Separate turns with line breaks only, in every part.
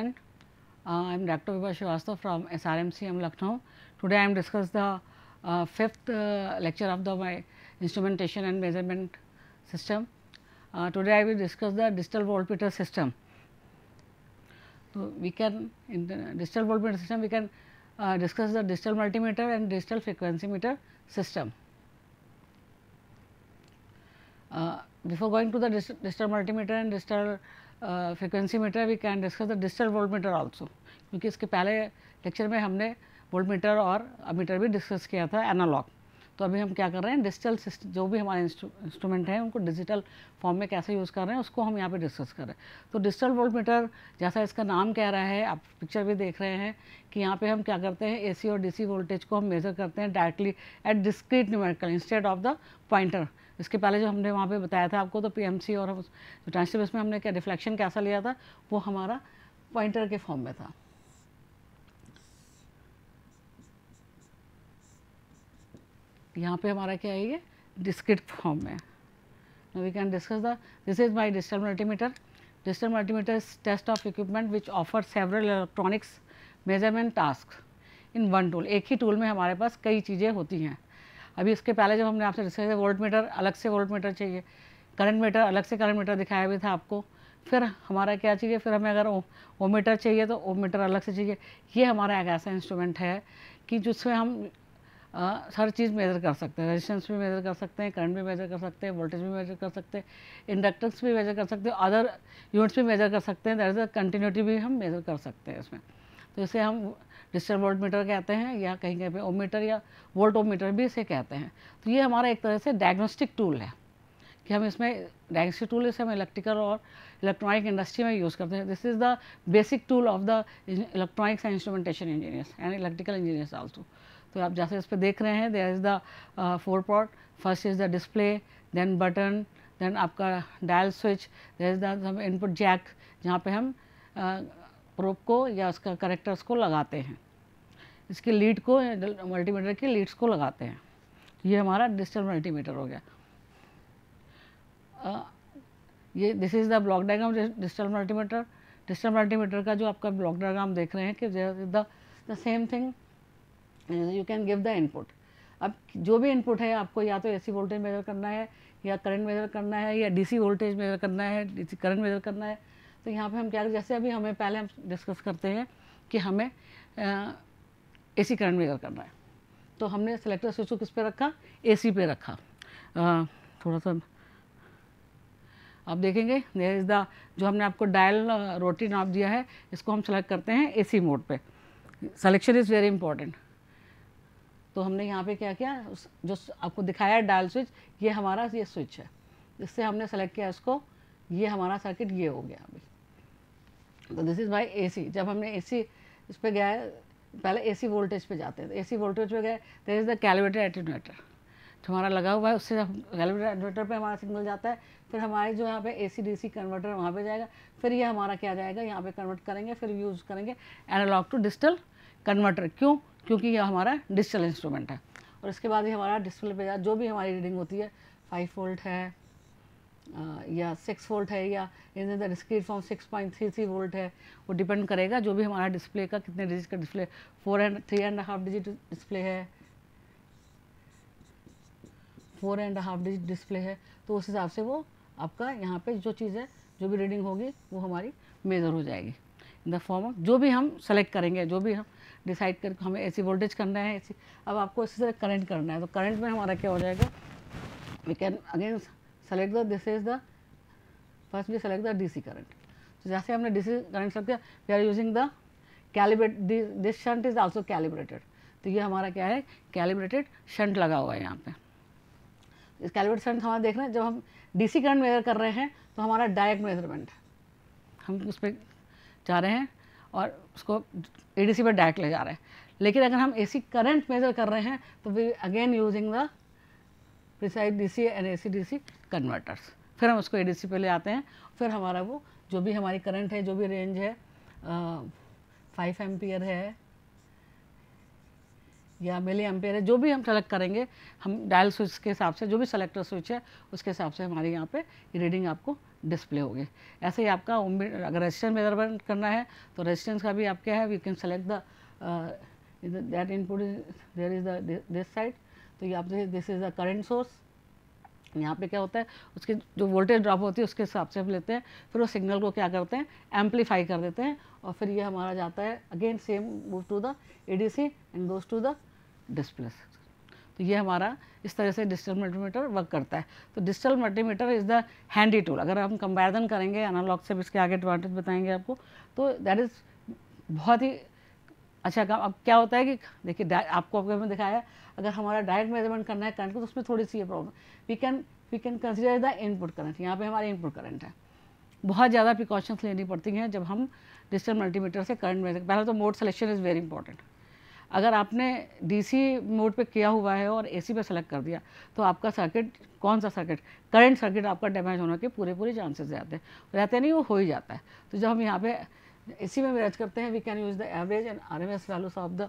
student. Uh, I am Dr. Vibha Srivastav from SRMCM Lucknow. Today I am discuss the uh, fifth uh, lecture of the my instrumentation and measurement system. Uh, today I will discuss the digital voltmeter system. So, we can in the digital voltmeter system we can uh, discuss the digital multimeter and digital frequency meter system. before going to the digital multimeter and digital frequency meter we can discuss the digital volt voltmeter also क्योंकि इसके पहले lecture में हमने voltmeter और meter भी discuss किया था analogue तो अभी हम क्या कर रहे हैं डिजिटल जो भी हमारे इंस्ट्रूमेंट हैं उनको डिजिटल फॉर्म में कैसे यूज़ कर रहे हैं उसको हम यहाँ पे डिस्कस कर रहे हैं तो डिजिटल वोल्ट मीटर जैसा इसका नाम कह रहा है आप पिक्चर भी देख रहे हैं कि यहाँ पे हम क्या करते हैं एसी और डीसी वोल्टेज को हम मेज़र करते हैं directly at discrete numerical instead of the pointer इसके पहले जो हमने वहाँ पे बताया था आपको तो पीएमसी और तो में हमने क्या रिफ्लेक्शन कैसा लिया था वो हमारा पॉइंटर के फॉर्म में था यहाँ पे हमारा क्या है ये डिस्क्रिट फॉर्म में no we can discuss the this is my digital multimeter digital multimeter test of equipment which offer several electronics measurement task in one tool एक ही टूल में हमारे पास कई चीज़ें होती हैं अभी इसके पहले जब हमने आपसे डिस्कस किया वोल्ट मीटर अलग से वोल्ट मीटर चाहिए करंट मीटर अलग से करंट मीटर दिखाया भी था आपको फिर हमारा क्या चाहिए फिर हमें अगर ओ मीटर चाहिए तो ओ मीटर अलग से चाहिए ये हमारा एक ऐसा इंस्ट्रूमेंट है कि जिसमें हम आ, हर चीज़ मेज़र कर सकते हैं रेजिस्टेंस भी मेज़र कर सकते हैं करंट भी मेज़र कर सकते हैं वोल्टेज भी मेज़र कर सकते हैं इंडक्टेंस भी मेज़र कर सकते हैं अदर यूनिट्स भी मेज़र कर सकते हैं दैट इज़ अ कंटिन्यूटी भी हम मेज़र कर सकते हैं इसमें तो इसे हम डिजिटल वोल्ट मीटर कहते हैं या कहीं कहीं पे ओमीटर या वोल्ट मीटर भी इसे कहते हैं तो ये हमारा एक तरह से डायग्नोस्टिक टूल है कि हम इसमें डायग्नोस्टिक टूल इसे हम इलेक्ट्रिकल और इलेक्ट्रॉनिक इंडस्ट्री में यूज़ करते हैं this is the basic tool of the electronics and instrumentation engineers and electrical engineers also तो आप जैसे इस पर देख रहे हैं there is the four part first is the display then button then आपका dial switch there is the input jack जहाँ पे हम uh, प्रोप को या उसका करेक्टर्स को लगाते हैं इसके लीड को मल्टीमीटर के लीड्स को लगाते हैं ये हमारा डिजिटल मल्टीमीटर हो गया ये this is the block diagram digital multimeter digital multimeter का जो आपका ब्लॉक डायग्राम देख रहे हैं कि the the same thing you can give the input अब जो भी इनपुट है आपको या तो एसी वोल्टेज मेजर करना है या करंट मेजर करना है या डीसी वोल्टेज मेजर करना है डीसी करंट मेजर करना है तो यहाँ पे हम क्या जैसे अभी हमें पहले हम डिस्कस करते हैं कि हमें ए सी करंट मेजर करना है तो हमने सेलेक्टर स्विच को किस पे रखा ए सी पे रखा आ, थोड़ा सा आप देखेंगे देर इज़ द जो हमने आपको डायल रोटी नाप दिया है इसको हम सेलेक्ट करते हैं ए सी मोड पर सेलेक्शन इज़ वेरी इंपॉर्टेंट तो हमने यहाँ पे क्या किया जो आपको दिखाया है डायल स्विच ये हमारा ये स्विच है इससे हमने सेलेक्ट किया इसको ये हमारा सर्किट ये हो गया अभी तो दिस इज़ माई ए सी जब हमने ए सी इस पर गया पहले ए सी वोल्टेज पे जाते हैं ए सी वोल्टेज पे गए देर इज़ द कैलवेटर एटेन्यूटर जो हमारा लगा हुआ है उससे जब कैलवेटर एटेन्यूटर पे हमारा सिग्नल जाता है फिर हमारे जो यहाँ पे ए सी डी सी कन्वर्टर वहाँ पे जाएगा फिर ये हमारा क्या जाएगा यहाँ पे कन्वर्ट करेंगे फिर यूज़ करेंगे एनालॉग टू डिजिटल कन्वर्टर क्यों क्योंकि यह हमारा डिजिटल इंस्ट्रूमेंट है और इसके बाद ही हमारा डिस्प्ले पे जो भी हमारी रीडिंग होती है फाइव वोल्ट है या सिक्स वोल्ट है या in the screen form six point three three volt है वो डिपेंड करेगा जो भी हमारा डिस्प्ले का कितने डिजिट का display four and three and half digit display है four and half digit display है तो उस हिसाब से वो आपका यहाँ पे जो चीज़ है जो भी रीडिंग होगी वो हमारी मेज़र हो जाएगी इन द फॉर्म ऑफ जो भी हम सेलेक्ट करेंगे जो भी हम डिसाइड कर हमें ऐसी वोल्टेज करना है ऐसी अब आपको इसी तरह करंट करना है तो करंट में हमारा क्या हो जाएगा we can against select the this is the first we select the DC current तो जैसे हमने सी करंट सेलेक्ट किया we are using the calibrate this shunt is also calibrated तो ये हमारा क्या है कैलिब्रेटेड शंट लगा हुआ है यहाँ पे इस कैलिब्रेट शंट हमारा देख रहे हैं जब हम डीसी करंट मेजर कर रहे हैं तो हमारा डायरेक्ट मेजरमेंट हम उस पर जा रहे हैं और उसको एडीसी पर डायरेक्ट ले जा रहे हैं लेकिन अगर हम एसी करंट मेजर कर रहे हैं तो we again using the precise DC and C converters फिर हम उसको ए पे ले आते हैं फिर हमारा वो जो भी हमारी करंट है जो भी रेंज है फाइव एम्पियर है या मिली एम्पियर है जो भी हम सेलेक्ट करेंगे हम डायल स्विच के हिसाब से जो भी सेलेक्टर स्विच है उसके हिसाब से हमारे यहाँ पे रीडिंग आपको डिस्प्ले होगी ऐसे ही आपका अगर रेजिस्टेंस मेजरमेंट करना है तो रेजिस्टेंस का भी आप क्या है you can select the that input there is this side तो ये आप this is the current source यहाँ पे क्या होता है उसकी जो वोल्टेज ड्रॉप होती है उसके हिसाब से हम लेते हैं फिर वो सिग्नल को क्या करते हैं एम्पलीफाई कर देते हैं और फिर ये हमारा जाता है again same move to the ADC and goes to the display तो ये हमारा इस तरह से डिजिटल मल्टीमीटर वर्क करता है तो digital multimeter is the handy tool अगर हम कंपेरिजन करेंगे एनालॉग से इसके आगे एडवांटेज बताएंगे आपको तो दैट इज़ बहुत ही अच्छा काम अब क्या होता है कि देखिए आपको अगर मैंने दिखाया अगर हमारा डायरेक्ट मेजरमेंट करना है करंट को तो उसमें थोड़ी सी ये problem we can we can consider the input current यहाँ पे हमारा इनपुट करंट है बहुत ज़्यादा प्रिकॉशंस लेनी पड़ती हैं जब हम डिजिटल मल्टीमीटर से करंट मेजर पहले तो mode selection is very important अगर आपने डी मोड पर किया हुआ है और ए सी सेलेक्ट कर दिया तो आपका सर्किट कौन सा सर्किट करंट सर्किट आपका डैमेज होने के पूरे पूरे चांसेस रहते हैं रहते नहीं वो हो ही जाता है तो जब हम यहाँ पे इसी में मैच करते हैं we can use the average and R M S values of the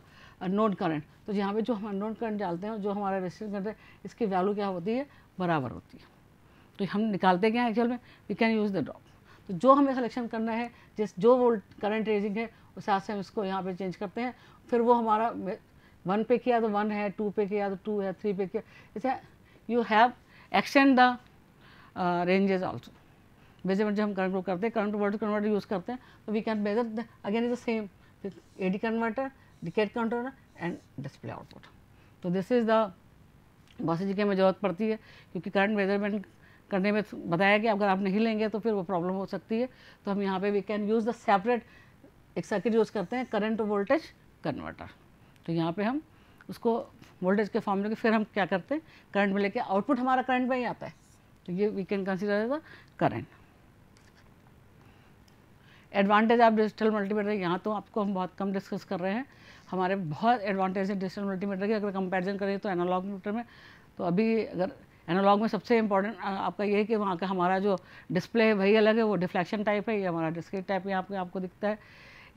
node current तो यहाँ पे जो हम नोड करंट डालते हैं जो हमारा रेसिस्टेंस करंट है इसकी वैल्यू क्या होती है बराबर होती है तो हम निकालते क्या एक्चुअल में we can use the drop तो जो हमें सिलेक्शन करना है जिस जो वो करंट रेजिंग है उस हिसाब से हम इसको यहाँ पे चेंज करते हैं फिर वो हमारा वन पे किया तो वन है टू पे किया तो टू है थ्री पे किया इसे you have extend the ranges also measurement जब हम करंट को करते हैं करंट वोल्ट कन्वर्टर यूज़ करते हैं तो we can measure again is the same A D converter decade converter and display output तो दिस इज़ द बहुत सी जगह में ज़रूरत पड़ती है क्योंकि करंट मेजरमेंट करने में बताया गया अगर आप नहीं लेंगे तो फिर वो प्रॉब्लम हो सकती है तो हम यहाँ पे we can use the separate एक सर्किट यूज़ करते हैं करंट वोल्टेज कन्वर्टर तो यहाँ पे हम उसको वोल्टेज के फॉर्म लेके फिर हम क्या करते हैं करंट में लेके आउटपुट हमारा करंट में ही आता है तो ये we can consider the current advantage आप डिजिटल मल्टीमीटर यहाँ तो आपको हम बहुत कम डिस्कस कर रहे हैं हमारे बहुत एडवांटेज है डिजिटल मल्टीमीटर के अगर कंपैरिजन करें तो एनालॉग मीटर में तो अभी अगर एनालॉग में सबसे इम्पॉर्टेंट आपका ये है कि वहाँ का हमारा जो डिस्प्ले है वही अलग है वो डिफ्लेक्शन टाइप है ये हमारा डिस्क्रिक टाइप यहाँ पे आपको दिखता है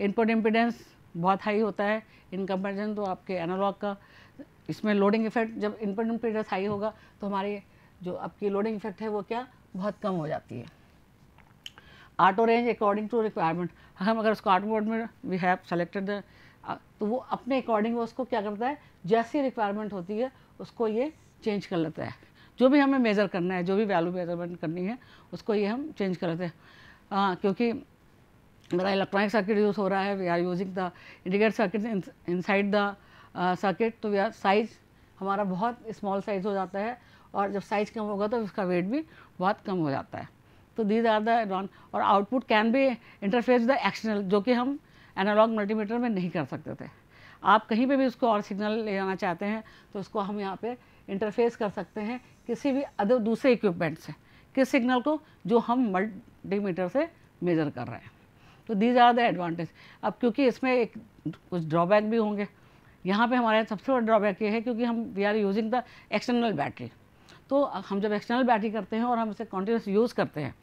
इनपुट इम्पिडेंस बहुत हाई होता है इन कंपेरिजन तो आपके एनालॉग का इसमें लोडिंग इफेक्ट जब इनपुट इम्पिडेंस हाई होगा तो हमारी जो आपकी लोडिंग इफेक्ट है वो क्या बहुत कम हो जाती है auto range according to requirement हम अगर उसको ऑटो बोर्ड में वी हैव सेलेक्टेड तो वो अपने अकॉर्डिंग वो उसको क्या करता है जैसी रिक्वायरमेंट होती है उसको ये चेंज कर लेता है जो भी हमें मेज़र करना है जो भी वैल्यू मेजरमेंट करनी है उसको ये हम चेंज कर लेते हैं आ, क्योंकि मेरा इलेक्ट्रॉनिक सर्किट यूज़ हो रहा है we are using the indicate circuit inside the circuit तो वी आर साइज हमारा बहुत स्मॉल साइज़ हो जाता है और जब साइज़ कम होगा तो उसका वेट भी बहुत कम हो जाता है तो दीज आर द नॉन और आउटपुट कैन भी इंटरफेस द एक्सटर्नल जो कि हम एनालॉग मल्टीमीटर में नहीं कर सकते थे आप कहीं पे भी उसको और सिग्नल ले जाना चाहते हैं तो उसको हम यहाँ पे इंटरफेस कर सकते हैं किसी भी अदर दूसरे इक्विपमेंट से किस सिग्नल को जो हम मल्टीमीटर से मेज़र कर रहे हैं तो दीज आर द एडवांटेज अब क्योंकि इसमें एक कुछ ड्रॉबैक भी होंगे यहाँ पे हमारे सबसे बड़ा ड्रॉबैक ये है क्योंकि हम we are using the external battery तो हम जब एक्सटर्नल बैटरी करते हैं और हम इसे कॉन्टीन्यूस यूज़ करते हैं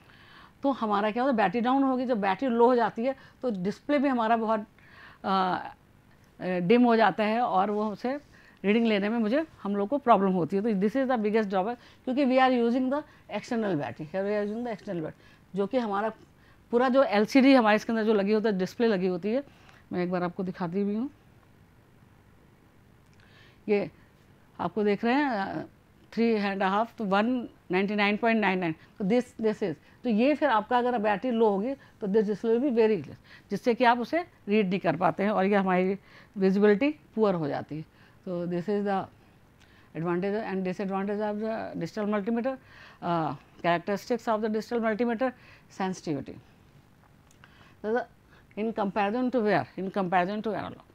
तो हमारा क्या होता है बैटरी डाउन होगी जब बैटरी लो हो जाती है तो डिस्प्ले भी हमारा बहुत डिम हो जाता है और वो उसे रीडिंग लेने में मुझे हम लोग को प्रॉब्लम होती है तो this is the biggest drawback क्योंकि we are using the external battery we are using the external battery जो कि हमारा पूरा जो एल हमारे इसके अंदर जो लगी होती है डिस्प्ले लगी होती है मैं एक बार आपको दिखाती भी हूँ ये आपको देख रहे हैं थ्री एंड हाफ तो one ninety nine point nine nine this this is तो ये फिर आपका अगर बैटरी लो होगी तो दिस दिस भी वेरी लेस जिससे कि आप उसे रीड नहीं कर पाते हैं और ये हमारी विजिबिलिटी पुअर हो जाती है तो this is the advantage and disadvantage of the digital multimeter characteristics of the digital multimeter sensitivity in comparison to where in comparison to analog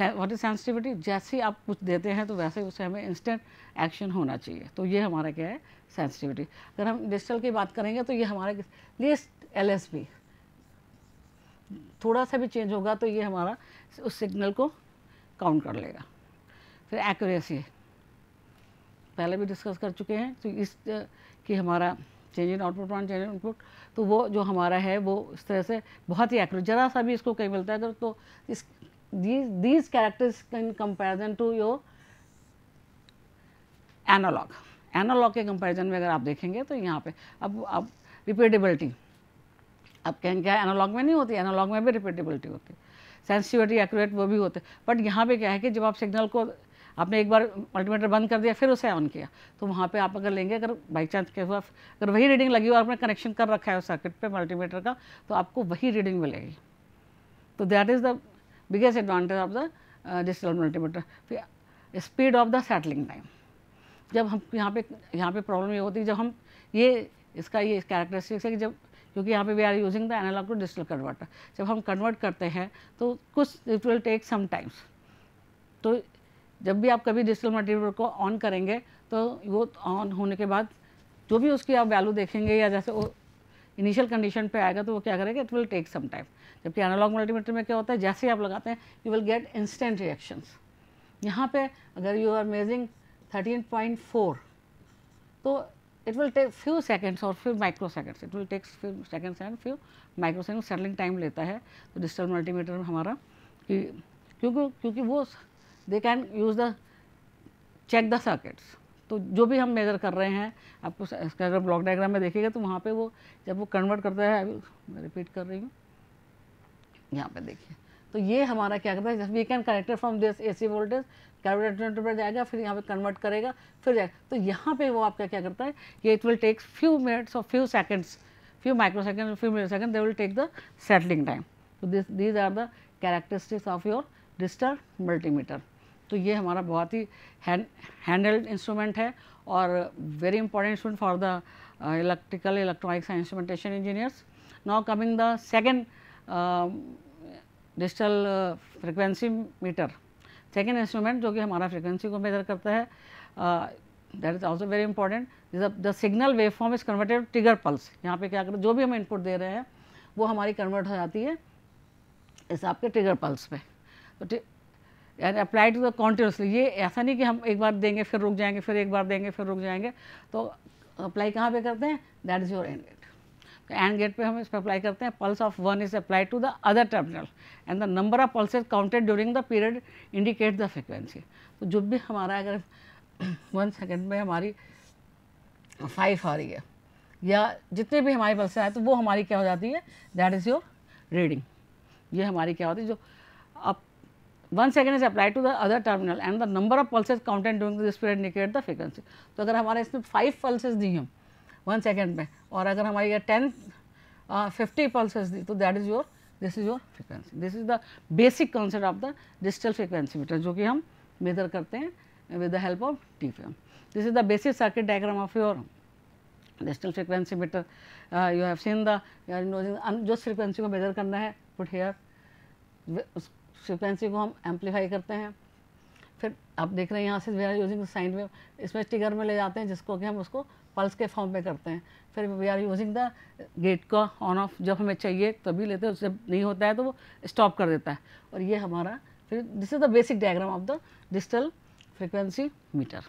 what is sensitivity जैसे आप कुछ देते हैं तो वैसे उसे हमें इंस्टेंट एक्शन होना चाहिए तो ये हमारा क्या है सेंसिटिविटी अगर हम डिजिटल की बात करेंगे तो ये हमारे लिए एल थोड़ा सा भी चेंज होगा तो ये हमारा उस सिग्नल को काउंट कर लेगा फिर एक्यूरेसी पहले भी डिस्कस कर चुके हैं तो इस कि हमारा change in output plan change in input तो वो जो हमारा है वो इस तरह से बहुत ही एक्यूरेट ज़रा सा भी इसको कहीं मिलता है अगर तो इस these these characters in comparison to your analog analog के comparison में अगर आप देखेंगे तो यहाँ पे अब अब repeatability अब कहेंगे क्या एनालॉग में नहीं होती एनोलॉग में भी रिपीटेबिलिटी होती सेंसिटिविटी एक्यूरेट वो भी होते बट यहाँ पे क्या है कि जब आप सिग्नल को आपने एक बार मल्टीमीटर बंद कर दिया फिर उसे ऑन किया तो वहाँ पे आप अगर लेंगे अगर बाई चांस के हुआ अगर वही रीडिंग लगी और आपने कनेक्शन कर रखा है उस सर्किट पे मल्टीमीटर का तो आपको वही रीडिंग मिलेगी तो that is the biggest advantage of the digital uh, multimeter multimeter uh, speed of the settling time जब हम यहाँ पे यहाँ पे प्रॉब्लम ये होती है जब हम ये इसका ये कैरेक्टरिस्टिक्स है कि जब क्योंकि यहाँ पे we are using the analog to digital converter जब हम कन्वर्ट करते हैं तो कुछ it will take some times तो जब भी आप कभी डिजिटल मटेरियल को ऑन करेंगे तो वो ऑन होने के बाद जो भी उसकी आप वैल्यू देखेंगे या जैसे वो इनिशियल कंडीशन पे आएगा तो वो क्या करेगा it will take some time जबकि एनालॉग मल्टीमीटर में क्या होता है जैसे ही आप लगाते हैं you will get instant reactions यहाँ पे अगर यू आर मेजिंग 13.4 तो टेक फ्यू सेकंड्स और few micro seconds it will take few seconds and few micro second settling time लेता है तो डिजिटल मल्टीमीटर में हमारा कि क्योंकि क्योंकि वो they can use the check the circuits तो जो भी हम मेज़र कर रहे हैं आपको इसका अगर ब्लॉक डायग्राम में देखेगा तो वहाँ पे वो जब वो कन्वर्ट करता है मैं रिपीट कर रही हूँ यहाँ पे देखिए तो ये हमारा क्या करता है we can connected from this A C voltage calculator पर जाएगा फिर यहाँ पे कन्वर्ट करेगा फिर जाएगा तो यहाँ पे वो आपका क्या करता है ये it will takes few minutes और few seconds few micro second few minute second they will take the settling time तो this these are the characteristics of your डिस्टर मल्टीमीटर तो ये हमारा बहुत ही हैंडल्ड इंस्ट्रूमेंट है और very important instrument for the electrical electronics and instrumentation engineers now coming the second digital frequency meter second instrument जो कि हमारा फ्रिक्वेंसी को मेजर करता है that is also very important the signal wave form is converted trigger pulse यहाँ पे क्या कर जो भी हम इनपुट दे रहे हैं वो हमारी कन्वर्ट हो जाती है इस आपके ट्रिगर पल्स पे तो and applied to the continuously ये ऐसा नहीं कि हम एक बार देंगे फिर रुक जाएंगे फिर एक बार देंगे फिर रुक जाएंगे तो अप्लाई कहाँ पे करते हैं that is your and gate तो एंड गेट पे हम इस पर अप्लाई करते हैं pulse of one is apply to the other terminal and the number of pulse counted during the period indicate the frequency तो जो भी हमारा अगर वन सेकेंड में हमारी फाइव आ रही है या जितने भी हमारी पल्स आए तो वो हमारी क्या हो जाती है दैट इज़ योर रीडिंग ये हमारी क्या होती है जो अब one second is apply to the other terminal and the number of pulses counted during this period indicate the frequency तो अगर हमारे इसमें फाइव पल्सेज दी हम वन सेकेंड में और अगर हमारे ये टेन फिफ्टी पल्सेज दी तो that is your this is your frequency this is the basic concept of the digital frequency meter जो कि हम मेजर करते हैं with the help of T फीम this is the basic circuit diagram of your digital frequency meter uh, you have seen the you are knowing just frequency ko measure karna hai put here frequency को हम amplify करते हैं फिर आप देख रहे हैं यहाँ से we are using sine wave इसमें टिगर में ले जाते हैं जिसको कि हम उसको पल्स के फॉर्म में करते हैं फिर we are using the gate का ऑन ऑफ जब हमें चाहिए तभी लेते हैं उससे नहीं होता है तो वो स्टॉप कर देता है और ये हमारा फिर this is the basic diagram of the digital frequency meter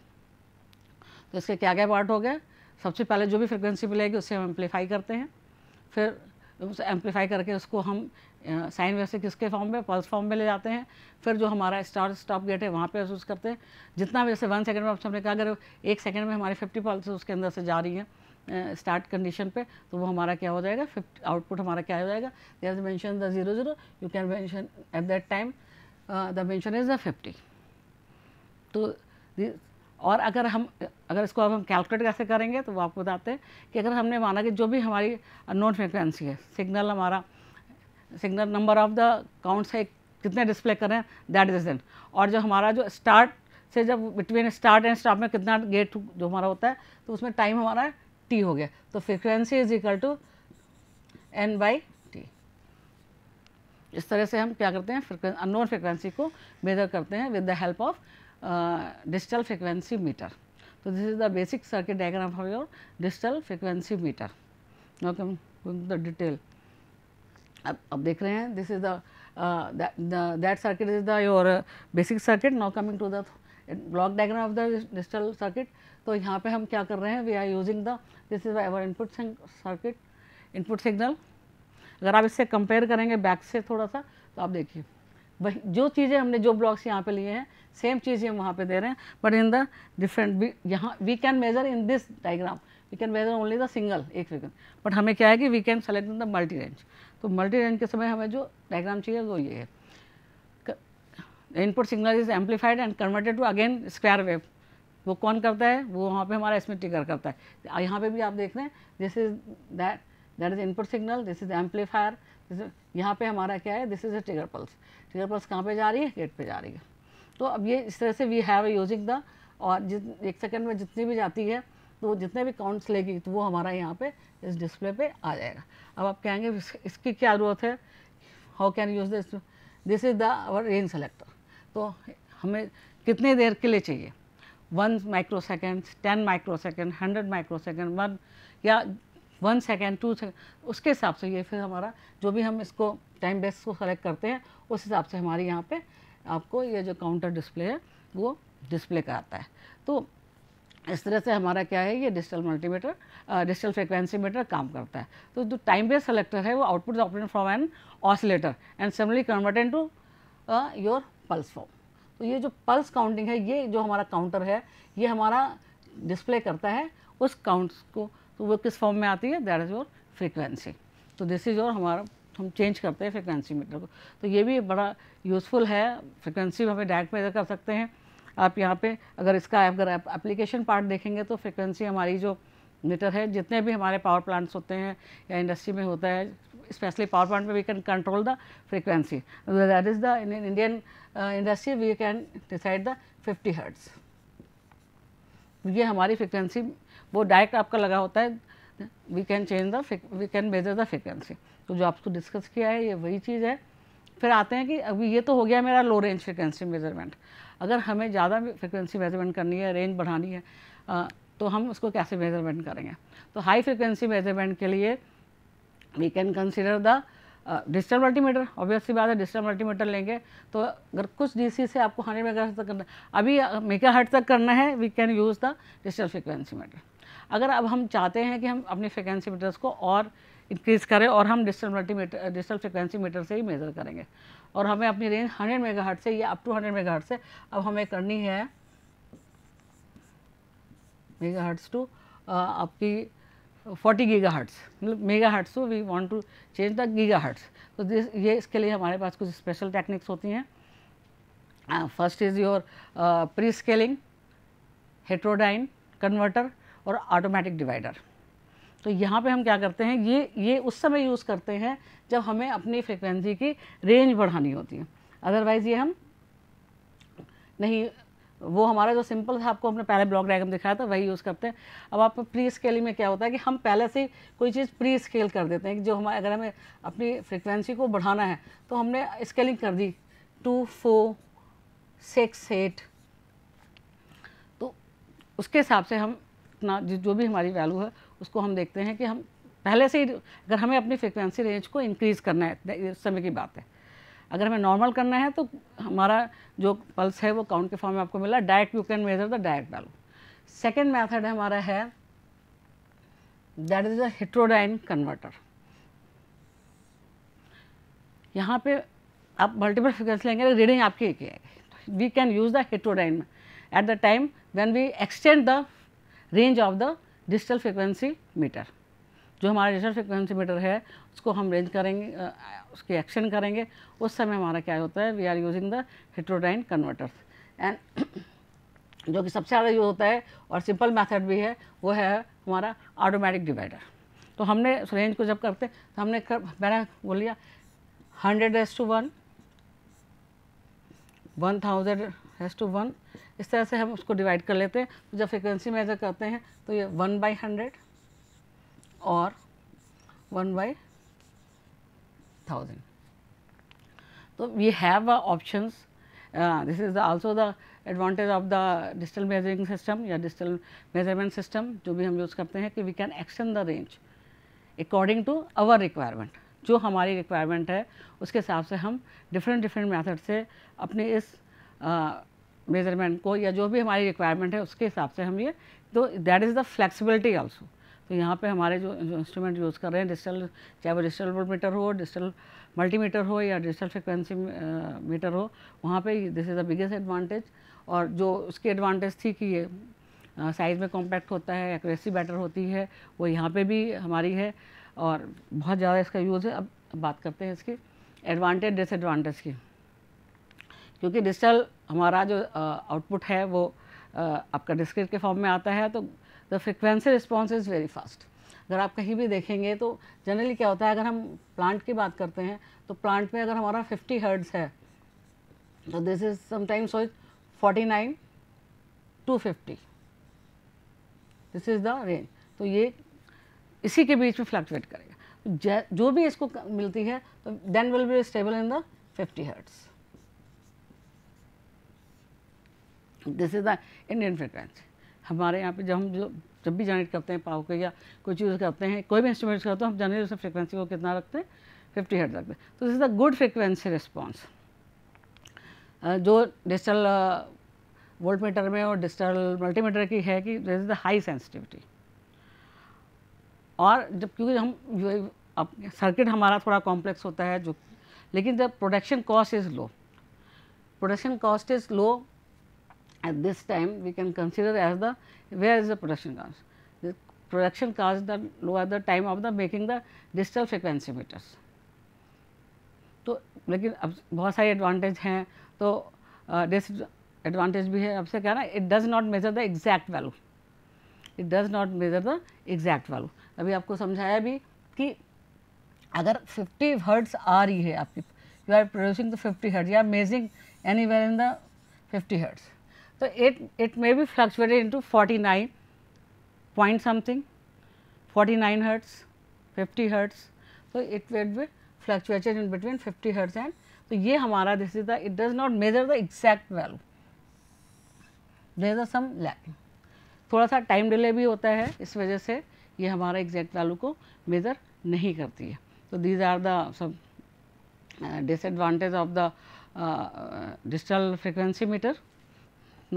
तो इसके क्या क्या पार्ट हो गए सबसे पहले जो भी फ्रिक्वेंसी मिलेगी उसे हम एम्पलीफाई करते हैं फिर उसे एम्पलीफाई करके उसको हम साइन वेव से किसके फॉर्म में पल्स फॉर्म में ले जाते हैं फिर जो हमारा स्टार स्टॉप गेट है वहाँ पे यूज़ करते हैं जितना भी जैसे वन सेकंड में आप हमने कहा अगर एक सेकंड में हमारी फिफ्टी पल्स उसके अंदर से जा रही है स्टार्ट कंडीशन पे तो वो हमारा क्या हो जाएगा फिफ्ट आउटपुट हमारा क्या हो जाएगा जैसे mention the zero zero you can mention at that time the mention is the fifty तो और अगर हम अगर इसको अब हम कैलकुलेट कैसे करेंगे तो वो आपको बताते हैं कि अगर हमने माना कि जो भी हमारी नॉन फ्रिक्वेंसी है सिग्नल हमारा signal number of the counts है कितने डिस्प्ले कर रहे हैं दैट इज देन और जो हमारा जो स्टार्ट से जब बिटवीन स्टार्ट एंड स्टॉप में कितना गेट जो हमारा होता है तो उसमें टाइम हमारा टी हो गया तो frequency is equal to N by T इस तरह से हम क्या करते हैं अनोन अननोन फ्रिक्वेंसी को मेजर करते हैं with the help of digital frequency meter तो this is the basic circuit diagram for your digital frequency meter okay the detail अब अब देख रहे हैं this is that circuit is the your basic circuit now coming to the block diagram of the digital circuit तो यहाँ पे हम क्या कर रहे हैं we are using the this is our input circuit input signal अगर आप इससे कंपेयर करेंगे बैक से थोड़ा सा तो आप देखिए वही जो चीज़ें हमने जो ब्लॉक्स यहाँ पे लिए हैं सेम चीज़ें हम वहाँ पे दे रहे हैं but in the different we यहाँ we can measure in this diagram we can whether only the single एक फ्रिक्वेंसी बट हमें क्या है कि we can select in the multi range तो मल्टी रेंज के समय हमें जो डायग्राम चाहिए वो ये है input signal is amplified and converted to again square wave वो कौन करता है वो वहाँ पे हमारा इसमें टिकर करता है यहाँ पे भी आप देख रहे हैं this is that that is input signal this is amplifier this यहाँ पे हमारा क्या है this is a trigger pulse trigger pulse कहाँ पे जा रही है गेट पे जा रही है तो अब ये इस तरह से वी हैव यूजिंग द और जित एक सेकेंड में जितनी भी जाती है तो जितने भी काउंट्स लेगी तो वो हमारा यहाँ पे इस डिस्प्ले पे आ जाएगा अब आप कहेंगे इसकी क्या ज़रूरत है how can use this this is the our range selector तो हमें कितने देर के लिए चाहिए one micro second ten micro second hundred micro second one या वन सेकेंड टू सेकेंड उसके हिसाब से ये फिर हमारा जो भी हम इसको टाइम बेस को सेलेक्ट करते हैं उस हिसाब से हमारे यहाँ पे आपको ये जो काउंटर डिस्प्ले है वो डिस्प्ले कराता है तो इस तरह से हमारा क्या है ये digital multimeter digital frequency meter काम करता है तो जो टाइम बेस सेलेक्टर है वो output operate from an oscillator and similarly converted to your pulse form तो ये जो पल्स काउंटिंग है ये जो हमारा काउंटर है ये हमारा डिस्प्ले करता है उस काउंट्स को तो वो किस फॉर्म में आती है दैट इज़ योर फ्रिक्वेंसी तो दिस इज़ योर हमारा हम चेंज करते हैं फ्रिक्वेंसी मीटर को तो ये भी बड़ा यूज़फुल है फ्रिक्वेंसी हमें डायरेक्ट मेजर कर सकते हैं आप यहाँ पे अगर इसका अगर एप्लीकेशन पार्ट देखेंगे तो फ्रिक्वेंसी हमारी जो मीटर है जितने भी हमारे पावर प्लांट्स होते हैं या इंडस्ट्री में होता है स्पेशली पावर प्लांट में we can control the frequency that is the Indian industry we can decide the fifty hertz ये हमारी फ्रिक्वेंसी वो डायरेक्ट आपका लगा होता है we can change the we can measure the frequency तो जो आपको डिस्कस किया है ये वही चीज़ है फिर आते हैं कि अभी ये तो हो गया मेरा लो रेंज फ्रिक्वेंसी मेजरमेंट अगर हमें ज़्यादा फ्रिक्वेंसी मेजरमेंट करनी है रेंज बढ़ानी है आ, तो हम उसको कैसे मेजरमेंट करेंगे तो हाई फ्रिक्वेंसी मेजरमेंट के लिए we can consider the digital multimeter obviously बात है डिजिटल मल्टीमीटर लेंगे तो अगर कुछ डीसी से आपको हंड्रेड मेगा तक करना अभी मेगा हर्ट तक करना है we can use the digital frequency meter अगर अब हम चाहते हैं कि हम अपनी फ्रिक्वेंसी मीटर्स को और इंक्रीज़ करें और हम digital multimeter digital frequency meter से ही मेज़र करेंगे और हमें अपनी रेंज 100 मेगा से या अप टू 100 मेगा से अब हमें करनी है हट्स टू आपकी 40 हट्स मतलब megahertz to we want to change the hertz तो दिस ये इसके लिए हमारे पास कुछ स्पेशल टेक्निक्स होती हैं first is your pre scaling heterodyne converter और ऑटोमेटिक डिवाइडर तो यहाँ पे हम क्या करते हैं ये ये उस समय यूज़ करते हैं जब हमें अपनी फ्रिक्वेंसी की रेंज बढ़ानी होती है अदरवाइज़ ये हम नहीं वो हमारा जो सिंपल था आपको हमने पहले ब्लॉक डायग्राम दिखाया था वही यूज़ करते हैं अब आप प्री स्केलिंग में क्या होता है कि हम पहले से कोई चीज़ प्री स्केल कर देते हैं कि जो हमारे अगर हमें अपनी फ्रिक्वेंसी को बढ़ाना है तो हमने स्केलिंग कर दी टू फोर सिक्स एट तो उसके हिसाब से हम अपना जो भी हमारी वैल्यू है उसको हम देखते हैं कि हम पहले से ही अगर हमें अपनी फ्रिक्वेंसी रेंज को इंक्रीज़ करना है इस समय की बात है अगर हमें नॉर्मल करना है तो हमारा जो पल्स है वो काउंट के फॉर्म में आपको मिला direct you can measure the direct डालो सेकेंड मैथड हमारा है that is a heterodyne converter यहाँ पे आप मल्टीपल फ्रिक्वेंसी लेंगे रीडिंग तो आपकी एक ही आएगी we can use the heterodyne at the time when we extend the range of the digital frequency meter जो हमारा डिजिटल फ्रिक्वेंसी मीटर है उसको हम रेंज करेंगे उसके एक्शन करेंगे उस समय हमारा क्या होता है we are using the heterodyne converters and जो कि सबसे ज़्यादा यूज़ होता है और सिंपल मेथड भी है वो है हमारा ऑटोमेटिक डिवाइडर तो हमने उस रेंज को जब करते तो हमने कर, मैंने बोल लिया hundred is to one one thousand is to one इस तरह से हम उसको डिवाइड कर लेते हैं तो जब फ्रिक्वेंसी मेजर करते हैं तो ये वन बाई हंड्रेड और वन बाई थाउजेंड तो we have option this is also the advantage of the digital measuring system या डिजिटल मेजरमेंट सिस्टम जो भी हम यूज़ करते हैं कि we can extend the range according to our requirement जो हमारी रिक्वायरमेंट है उसके हिसाब से हम डिफरेंट डिफरेंट मैथड से अपने इस uh, मेज़रमेंट को या जो भी हमारी रिक्वायरमेंट है उसके हिसाब से हम ये तो that is the flexibility also तो यहाँ पे हमारे जो, इंस्ट्रूमेंट यूज़ कर रहे हैं डिजिटल चाहे वो डिजिटल मीटर हो डिजिटल मल्टीमीटर हो या डिजिटल फ्रिक्वेंसी मीटर हो वहाँ पे this is the biggest advantage और जो उसकी एडवांटेज थी कि ये साइज़ uh, में कॉम्पैक्ट होता है एक्यूरेसी बेटर होती है वो यहाँ पे भी हमारी है और बहुत ज़्यादा इसका यूज़ है अब बात करते हैं इसकी एडवांटेज डिसएडवांटेज की क्योंकि डिजिटल हमारा जो आउटपुट है वो आपका डिस्क्रिट के फॉर्म में आता है तो the frequency response is very fast अगर आप कहीं भी देखेंगे तो जनरली क्या होता है अगर हम प्लांट की बात करते हैं तो प्लांट में अगर हमारा 50 हर्ड्स है तो this is sometimes with 49 250 this is the range तो ये इसी के बीच में फ्लक्चुएट करेगा जो भी इसको मिलती है तो then will be stable in the 50 hertz this is the Indian frequency हमारे यहाँ पे जब हम जो जब भी जनरेट करते हैं पाव के या कोई चीज़ करते हैं कोई भी इंस्ट्रूमेंट्स करते हैं हम जनरेट उसमें फ्रिक्वेंसी को कितना रखते हैं फिफ्टी हर्ट रखते हैं तो this is the good frequency response जो डिजिटल वोल्ट मीटर में और डिजिटल मल्टीमीटर की है कि this is the high sensitivity और जब क्योंकि हम अब सर्किट हमारा थोड़ा कॉम्प्लेक्स होता है जो लेकिन जब production cost is low production cost is low at this time we can consider as the where is the production cost. The production cost that low at the time of the making the distal frequency meters. तो लेकिन अब बहुत सारे advantage हैं तो dish advantage भी है आपसे कहना it does not measure the exact value it does not measure the exact value अभी आपको समझाया भी कि अगर 50 हर्ट्स आ रही है आपकी you are producing the 50 hertz या measuring anywhere in the 50 hertz So, तो it, it may be fluctuated into 49 point something, 49 hertz fifty hertz तो it will be fluctuated in between 50 hertz and तो ये हमारा this is the it does not measure the exact value there is some lacking थोड़ा सा time delay भी होता है इस वजह से ये हमारा एग्जैक्ट वैल्यू को मेजर नहीं करती है तो दीज आर द सब disadvantage of the digital frequency meter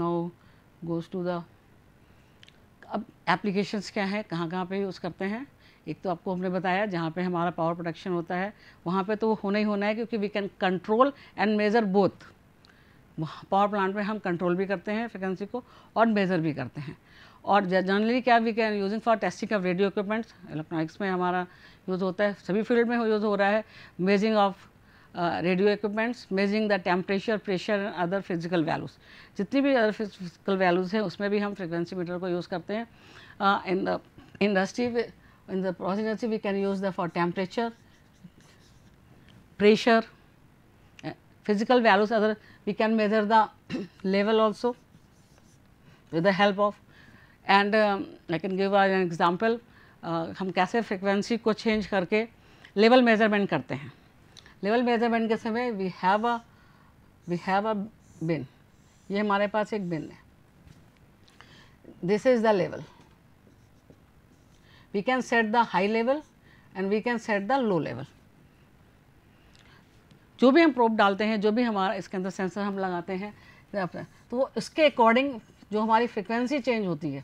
now goes to the अब applications क्या है कहाँ कहाँ पे यूज़ करते हैं एक तो आपको हमने बताया जहाँ पे हमारा पावर प्रोडक्शन होता है वहाँ पे तो वो होना ही होना है क्योंकि we can control and measure both power plant में हम कंट्रोल भी करते हैं फ्रिक्वेंसी को और मेज़र भी करते हैं और जनरली क्या we can using for testing of radio equipments electronics में हमारा यूज़ होता है सभी फील्ड में यूज़ हो रहा है measuring of radio equipments measuring the temperature pressure and other physical values जितनी भी अदर फिजिकल वैल्यूज़ हैं उसमें भी हम फ्रिक्वेंसी मीटर को यूज़ करते हैं in the industry in the processing we can use the for temperature pressure physical values other we can measure the level also with the help of and I can give an example हम कैसे frequency को change करके level measurement करते हैं level measurement के समय we have a we have a bin ये हमारे पास एक बिन है this is the level we can set the high level and we can set the low level जो भी हम प्रोप डालते हैं जो भी हमारा इसके अंदर सेंसर हम लगाते हैं तो वो इसके अकॉर्डिंग जो हमारी फ्रिक्वेंसी चेंज होती है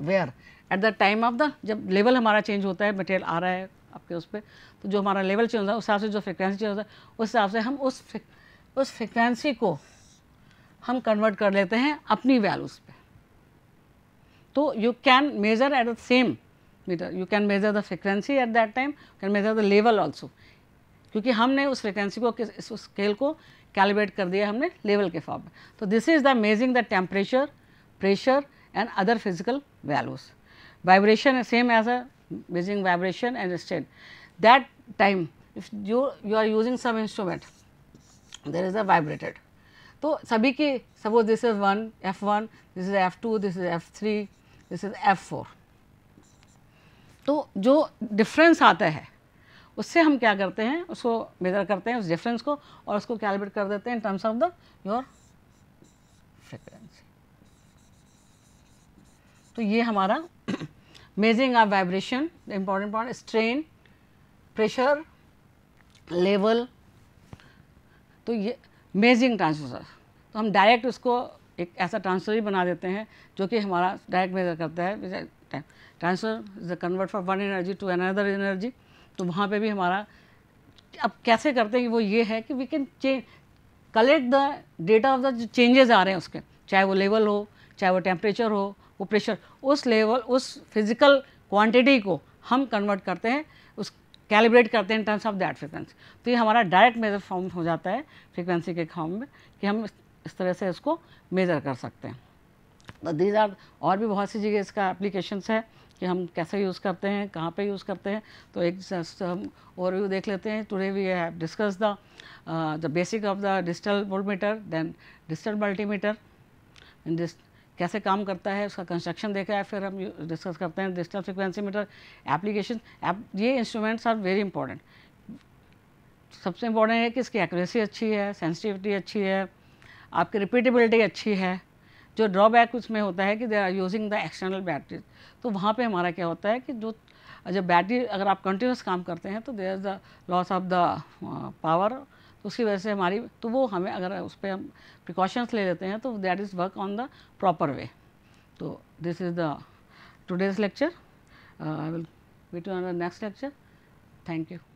where at the time of the जब लेवल हमारा चेंज होता है मटेरियल आ रहा है आपके उस पर तो जो हमारा लेवल चेंज होता है उस हिसाब से जो फ्रिक्वेंसी चेंज होता है उस हिसाब से हम उस उस फ्रिक्वेंसी को हम कन्वर्ट कर लेते हैं अपनी वैल्यूज़ पे तो you can measure at the same meter you can measure the frequency at that time can measure the level also क्योंकि हमने उस फ्रिक्वेंसी को इस स्केल को कैलिब्रेट कर दिया हमने लेवल के फॉर्म में तो this is the measuring the temperature pressure and other physical values vibration same as a measuring vibration and strain. That time if you, you are using some instrument, there is a vibrated. So, सभी के suppose this is one F one, this is F two, this is F three, this is F four. तो जो difference आता है उससे हम क्या करते हैं उसको मेजर करते हैं उस डिफरेंस को और उसको कैलकुलेट कर देते हैं in terms of the your frequency तो ये हमारा measuring our vibration the important part strain pressure level तो ये मेजिंग ट्रांसड्यूसर तो हम डायरेक्ट उसको एक ऐसा ट्रांसफर ही बना देते हैं जो कि हमारा डायरेक्ट मेजर करता है transfer is convert from one energy to another energy तो वहाँ पे भी हमारा अब कैसे करते हैं वो ये है कि we can change collect the data of the जो चेंजेस आ रहे हैं उसके चाहे वो लेवल हो चाहे वो टेम्परेचर हो वो प्रेशर उस लेवल उस फिजिकल क्वांटिटी को हम कन्वर्ट करते हैं उस कैलिब्रेट करते हैं in terms of that frequency तो ये हमारा डायरेक्ट मेजर फॉर्म हो जाता है फ्रिक्वेंसी के फॉर्म में कि हम इस तरह से इसको मेज़र कर सकते हैं तो दीज आर और भी बहुत सी जगह इसका एप्लीकेशंस है कि हम कैसे यूज़ करते हैं कहाँ पे यूज़ करते हैं तो एक हम ओवरव्यू देख लेते हैं today we have discuss the the basic of the digital voltmeter then digital multimeter in this कैसे काम करता है उसका कंस्ट्रक्शन देखा है फिर हम डिस्कस करते हैं digital frequency meter application app, ये इंस्ट्रूमेंट्स आर वेरी इंपॉर्टेंट सबसे इम्पोर्टेंट है कि इसकी एक्यूरेसी अच्छी है सेंसिटिविटी अच्छी है आपकी रिपीटेबिलिटी अच्छी है जो ड्रॉबैक उसमें होता है कि they are using the external batteries तो वहाँ पे हमारा क्या होता है कि जो जब बैटरी अगर आप कंटिन्यूस काम करते हैं तो there is the loss of the power तो उसकी वजह से हमारी तो वो हमें अगर उस पर हम प्रिकॉशंस ले लेते हैं तो that is work on the proper way तो this is the today's lecture I will wait on the next lecture thank you